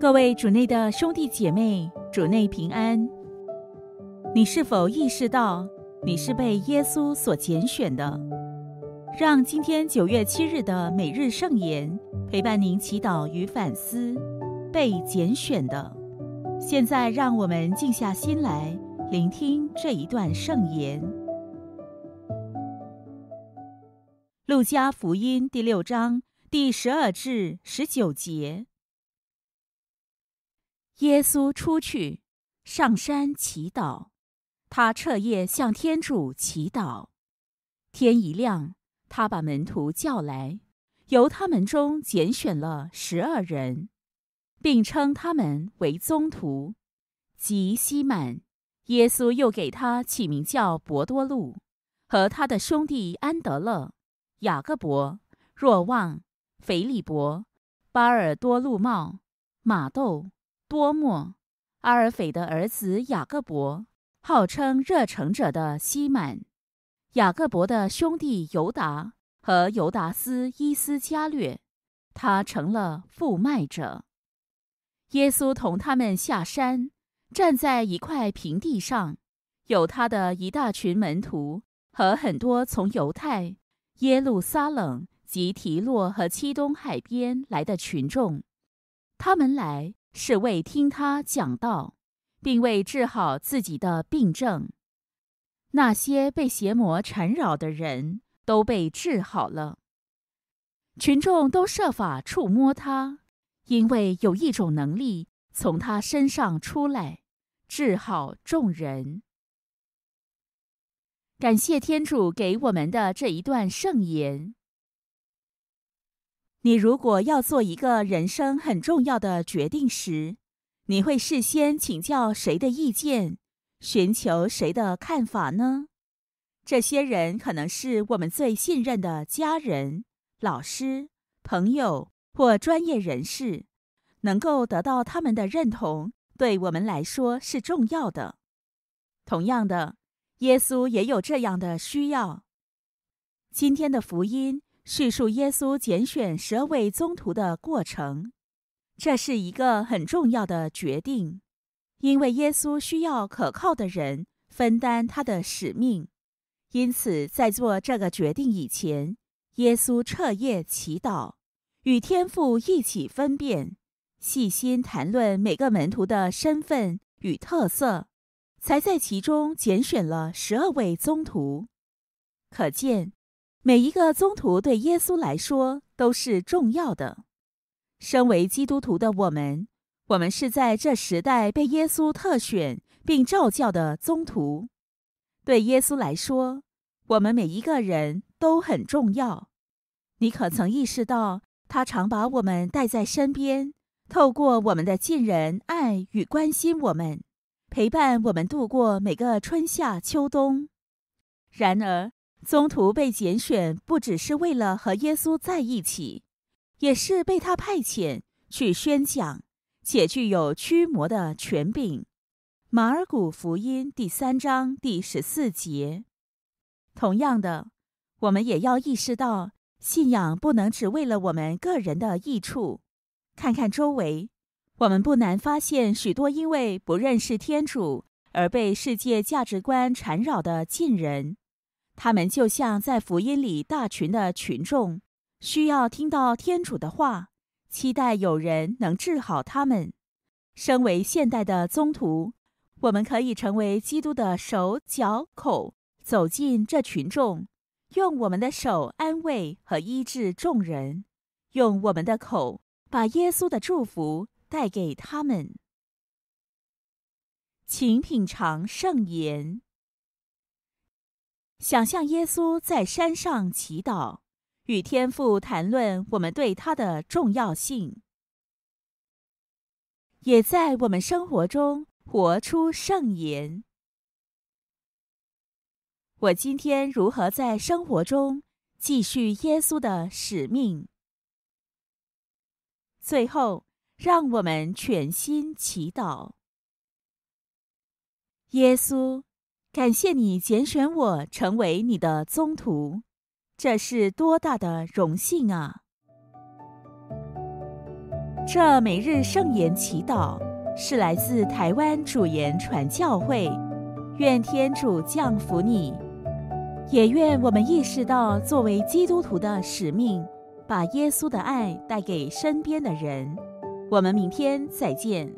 各位主内的兄弟姐妹，主内平安。你是否意识到你是被耶稣所拣选的？让今天九月七日的每日圣言陪伴您祈祷与反思。被拣选的，现在让我们静下心来聆听这一段圣言。路加福音第六章第十二至十九节。耶稣出去上山祈祷，他彻夜向天主祈祷。天一亮，他把门徒叫来，由他们中拣选了十二人，并称他们为宗徒。即西满，耶稣又给他起名叫伯多禄，和他的兄弟安德勒、雅各伯、若望、腓力伯、巴尔多禄茂、马窦。多默、阿尔斐的儿子雅各伯，号称热诚者的西满，雅各伯的兄弟尤达和尤达斯伊斯加略，他成了副卖者。耶稣同他们下山，站在一块平地上，有他的一大群门徒和很多从犹太、耶路撒冷及提洛和七东海边来的群众，他们来。是为听他讲道，并为治好自己的病症。那些被邪魔缠绕的人都被治好了，群众都设法触摸他，因为有一种能力从他身上出来，治好众人。感谢天主给我们的这一段圣言。你如果要做一个人生很重要的决定时，你会事先请教谁的意见，寻求谁的看法呢？这些人可能是我们最信任的家人、老师、朋友或专业人士。能够得到他们的认同，对我们来说是重要的。同样的，耶稣也有这样的需要。今天的福音。叙述耶稣拣选十二位宗徒的过程，这是一个很重要的决定，因为耶稣需要可靠的人分担他的使命。因此，在做这个决定以前，耶稣彻夜祈祷，与天父一起分辨，细心谈论每个门徒的身份与特色，才在其中拣选了十二位宗徒。可见。每一个宗徒对耶稣来说都是重要的。身为基督徒的我们，我们是在这时代被耶稣特选并召教的宗徒。对耶稣来说，我们每一个人都很重要。你可曾意识到，他常把我们带在身边，透过我们的近人爱与关心我们，陪伴我们度过每个春夏秋冬？然而。中途被拣选，不只是为了和耶稣在一起，也是被他派遣去宣讲，且具有驱魔的权柄。马尔谷福音第三章第十四节。同样的，我们也要意识到，信仰不能只为了我们个人的益处。看看周围，我们不难发现许多因为不认识天主而被世界价值观缠绕的近人。他们就像在福音里大群的群众，需要听到天主的话，期待有人能治好他们。身为现代的宗徒，我们可以成为基督的手、脚、口，走进这群众，用我们的手安慰和医治众人，用我们的口把耶稣的祝福带给他们。请品尝圣言。想象耶稣在山上祈祷，与天父谈论我们对他的重要性，也在我们生活中活出圣言。我今天如何在生活中继续耶稣的使命？最后，让我们全心祈祷，耶稣。感谢你拣选我成为你的宗徒，这是多大的荣幸啊！这每日圣言祈祷是来自台湾主言传教会，愿天主降福你，也愿我们意识到作为基督徒的使命，把耶稣的爱带给身边的人。我们明天再见。